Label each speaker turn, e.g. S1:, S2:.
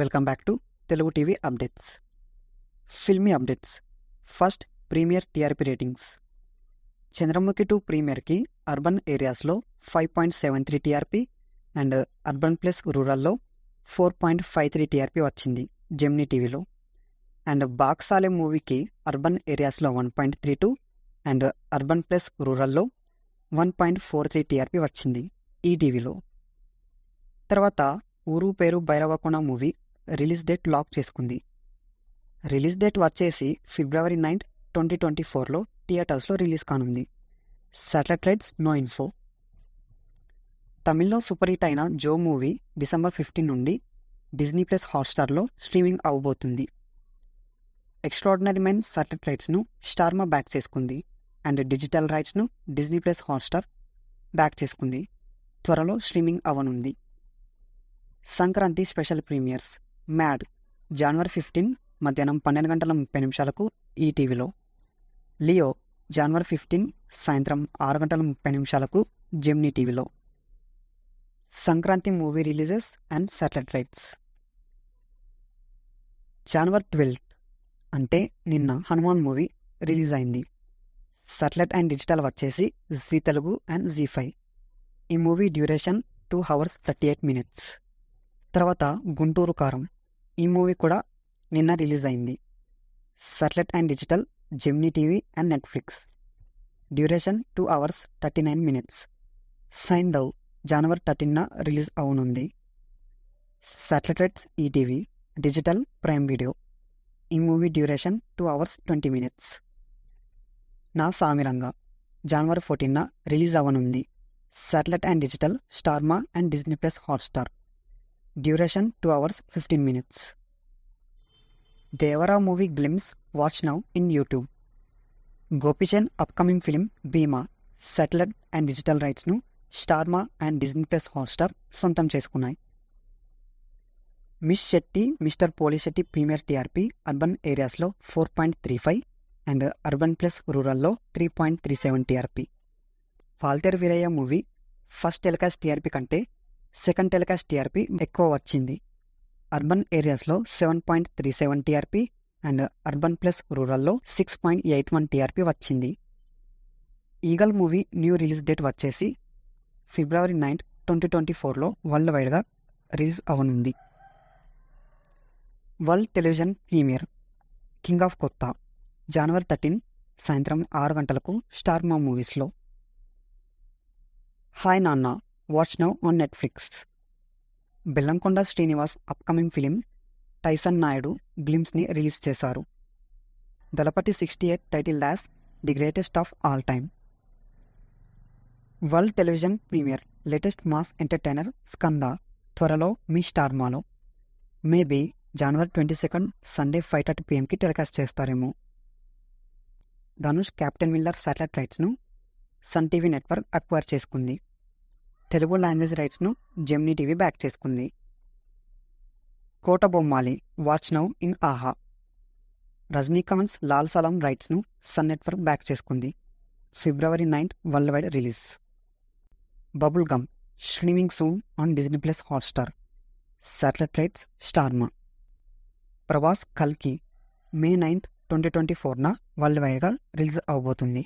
S1: welcome back to Telugu TV updates filmy updates first premiere TRP ratings Chandramukhi two ప్రీమియర్కి urban ఏరియాస్లో five point seven three TRP and urban plus రూరల్లో four point five three TRP వచ్చింది Gemini టీవీలో and బాక్సాలే మూవీకి urban ఏరియాస్లో one point three two and urban plus రూరల్లో one point four three TRP వచ్చింది ఈటీవీలో తర్వాత Ooru Peru Bhairavakona movie release date lock చేసుకుంది రిలీజ్ డేట్ వచ్చేసి ఫిబ్రవరి నైన్త్ ట్వంటీ ట్వంటీ ఫోర్లో థియేటర్స్లో రిలీజ్ కానుంది రైట్స్ నో ఇన్ఫో తమిళ్లో సూపర్ హిట్ అయిన జో మూవీ డిసెంబర్ ఫిఫ్టీన్ నుండి డిజ్నీ ప్లస్ హాట్స్టార్లో స్ట్రీమింగ్ అవ్వబోతుంది ఎక్స్ట్రాడినరీ మెన్ రైట్స్ను స్టార్మా బ్యాక్ చేసుకుంది అండ్ డిజిటల్ రైట్స్ను డిజ్నీ ప్లస్ హాట్స్టార్ బ్యాక్ చేసుకుంది త్వరలో స్ట్రీమింగ్ అవనుంది Sankranti special premieres mad January fifteen మధ్యాహ్నం పన్నెండు గంటల ముప్పై నిమిషాలకు ఈటీవీలో లియో జనవరి ఫిఫ్టీన్ సాయంత్రం ఆరు గంటల ముప్పై నిమిషాలకు జెమ్నీ టీవీలో Sankranti movie releases and satellite rights January twelfth అంటే నిన్న హనుమాన్ మూవీ రిలీజ్ అయింది సాటిలైట్ అండ్ డిజిటల్ వచ్చేసి Zee Telugu and Zee five ఈ movie duration two hours thirty eight minutes తర్వాత గుంటూరు కారం ఈ మూవీ కూడా నిన్న రిలీజ్ అయింది satellite and digital Gemini TV and Netflix duration two hours thirty nine minutes Saindhav January థర్టీన్న release అవనుంది satellites ETV digital prime video ఈ movie duration two hours twenty minutes Naa Saamiranga January ఫోర్టీన్న release అవనుంది satellite and digital స్టార్మా and Disney plus Hotstar duration two hours fifteen minutes Devara movie glimpse watch now in YouTube Gopichand upcoming film Bhimaa satellite and digital రైట్స్ను స్టార్మా and Disney plus Hotstar సొంతం చేసుకున్నాయి miss Shetty mister Polishetty premiere TRP urban ఏరియాస్లో four point three five and urban plus రూరల్లో three point three seven TRP Waltair Veerayya movie first telecast TRP కంటే second telecast TRP ఎక్కువ వచ్చింది urban ఏరియాస్లో seven point three seven TRP and urban plus రూరల్లో six point eight one TRP వచ్చింది eagle movie new release date వచ్చేసి February ninth twenty twenty ఫోర్లో world వైడ్గా release అవనుంది world television premiere king of Kotha January thirteen సాయంత్రం ఆరు గంటలకు star మా మూవీస్లో hi Nanna watch now on Netflix Bellamkonda Srinivas upcoming film Tyson Naidu గ్లిమ్స్ని రిలీజ్ చేశారు దళపతి సిక్స్టీ ఎయిట్ టైటిల్ డాస్ the greatest of all time world television premiere latest mass entertainer Skanda త్వరలో మీ స్టార్మాలో maybe January twenty second Sunday five thirty పిఎంకి telecast చేస్తారేమో Dhanush captain Miller satellite రైట్స్ను Sun TV network acquire చేసుకుంది తెలుగు లాంగ్వేజ్ రైట్స్ను జెమ్నీ టీవీ బ్యాక్ చేసుకుంది Kota Bommali watch now in ఆహా రజనీకాంత్స్ లాల్ సలాం రైట్స్ను సన్ నెట్వర్క్ బ్యాక్ చేసుకుంది February ninth world wide release bubble gum streaming soon on Disney plus Hotstar satellite rights స్టార్మా ప్రభాస్ కల్కి May ninth twenty twenty ఫోర్న world వైడ్గా రిలీజ్ అవబోతుంది